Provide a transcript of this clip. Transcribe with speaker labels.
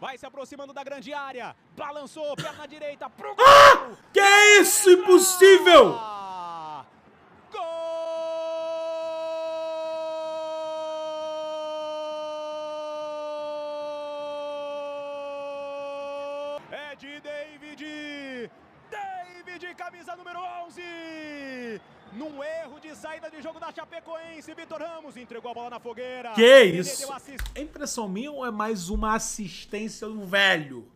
Speaker 1: Vai se aproximando da grande área. Balançou, perna direita
Speaker 2: pro ah! gol. Ah! Que é isso? Impossível! Ah! Gol!
Speaker 3: É de David. David, camisa número 11.
Speaker 4: Num erro de saída de jogo da Chapecoense, Vitor Ramos entregou a bola na fogueira. Que é isso? É impressão minha ou é mais uma assistência do velho?